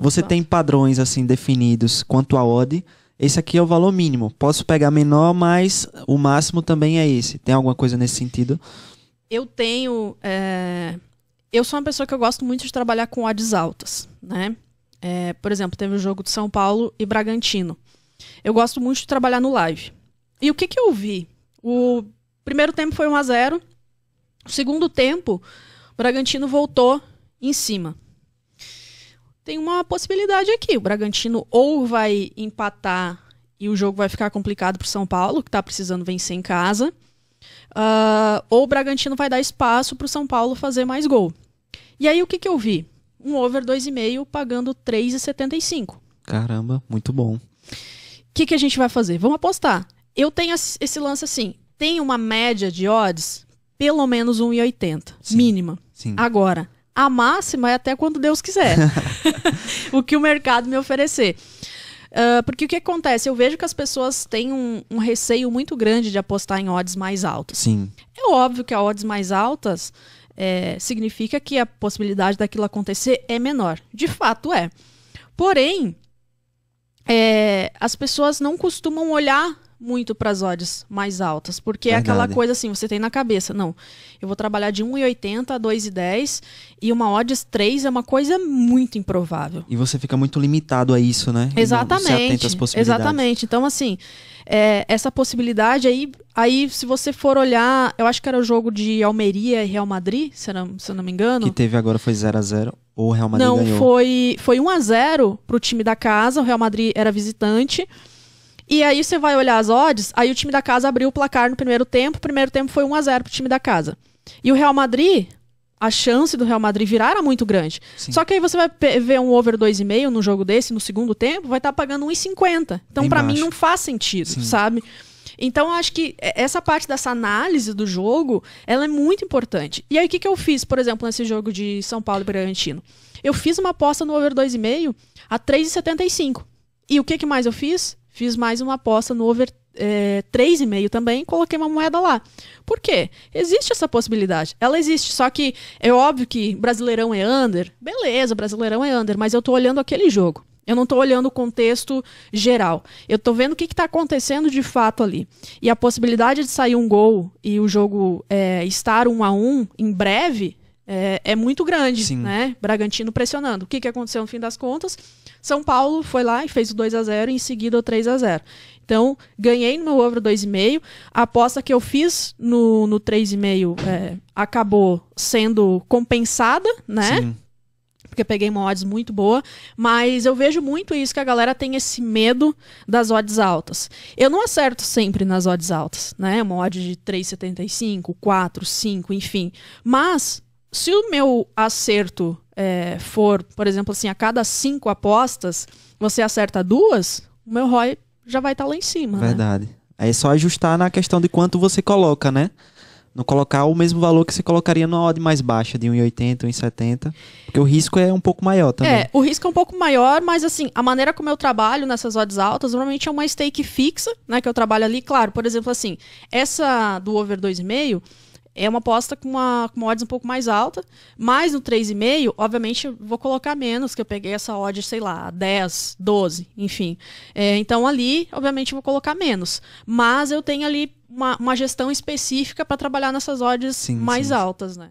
Você tem padrões assim definidos quanto a odd. Esse aqui é o valor mínimo. Posso pegar menor, mas o máximo também é esse. Tem alguma coisa nesse sentido? Eu tenho. É... Eu sou uma pessoa que eu gosto muito de trabalhar com odds altas, né? É, por exemplo, teve o um jogo de São Paulo e Bragantino. Eu gosto muito de trabalhar no live. E o que, que eu vi? O primeiro tempo foi 1 a 0 O segundo tempo, o Bragantino voltou em cima tem uma possibilidade aqui. O Bragantino ou vai empatar e o jogo vai ficar complicado para o São Paulo, que está precisando vencer em casa, uh, ou o Bragantino vai dar espaço para o São Paulo fazer mais gol. E aí o que, que eu vi? Um over 2,5 pagando 3,75. Caramba, muito bom. O que, que a gente vai fazer? Vamos apostar. Eu tenho esse lance assim, tem uma média de odds pelo menos 1,80, mínima. Sim. Agora, a máxima é até quando Deus quiser. o que o mercado me oferecer. Uh, porque o que acontece? Eu vejo que as pessoas têm um, um, receio muito grande de apostar em odds mais altas. Sim. É óbvio que a odds mais altas é, significa que a possibilidade daquilo acontecer é menor. De fato é. Porém, é, as pessoas não costumam olhar muito para as odds mais altas, porque é Verdade. é aquela coisa assim, você tem na cabeça, não, eu vou trabalhar de 1,80 a 2,10 e uma odds 3 é uma coisa muito improvável. E você fica muito limitado a isso, né? Exatamente. Exatamente. Então, assim, é, essa possibilidade aí, aí, se você for olhar, eu acho que era o jogo de Almeria e Real Madrid, se não, se não me engano. Que teve agora foi 0 a 0 ou o Real Madrid não, ganhou? Não, foi, foi 1 a 0 o time da casa, o Real Madrid era visitante. E aí você vai olhar as odds, aí o time da casa abriu o placar no primeiro tempo, o primeiro tempo foi 1 a 0 pro time da casa. E o Real Madrid, a chance do Real Madrid virar era muito grande. Sim. Só que aí você vai ver um over 2,5 no jogo desse, no segundo tempo, vai estar tá pagando 1,50. Então para mim não faz sentido, Sim. sabe? Então, acho que essa parte dessa análise do jogo, ela é muito importante. E aí, o que, que eu fiz, por exemplo, nesse jogo de São Paulo e Bragantino? Eu fiz uma aposta no over 2,5 a 3,75. E o que, que mais eu fiz? Fiz mais uma aposta no over é, eh, 3,5 também coloquei uma moeda lá. Por quê? Existe essa possibilidade. Ela existe, só que é óbvio que Brasileirão é under. Beleza, Brasileirão é under, mas eu tô olhando aquele jogo. Eu não tô olhando o contexto geral. Eu tô vendo o que está acontecendo de fato ali. E a possibilidade de sair um gol e o jogo é, estar um a um em breve é, é muito grande, Sim. né? Bragantino pressionando. O que, que aconteceu no fim das contas? São Paulo foi lá e fez o 2 a 0 em seguida o 3 a 0 Então, ganhei no meu over 2,5. A aposta que eu fiz no, no 3,5 é, acabou sendo compensada, né? Sim porque peguei uma odds muito boa, mas eu vejo muito isso que a galera tem esse medo das odds altas. Eu não acerto sempre nas odds altas, né? Uma odd de 3,75, 4, 5, enfim. Mas se o meu acerto é, for, por exemplo, assim, a cada cinco apostas você acerta duas, o meu ROI já vai estar tá lá em cima. Né? Verdade. Né? Aí é só ajustar na questão de quanto você coloca, né? Não colocar o mesmo valor que você colocaria numa odd mais baixa, de 1,80, 1,70. Porque o risco é um pouco maior também. É, o risco é um pouco maior, mas assim, a maneira como eu trabalho nessas odds altas, normalmente é uma stake fixa, né? Que eu trabalho ali. Claro, por exemplo, assim, essa do over 2,5 é uma aposta com uma, com uma odds um pouco mais alta, mas no 3,5, obviamente, vou colocar menos, que eu peguei essa odds sei lá, 10, 12, enfim. É, então ali, obviamente, vou colocar menos. Mas eu tenho ali uma, uma gestão específica para trabalhar nessas odds sim, mais sim. altas, né?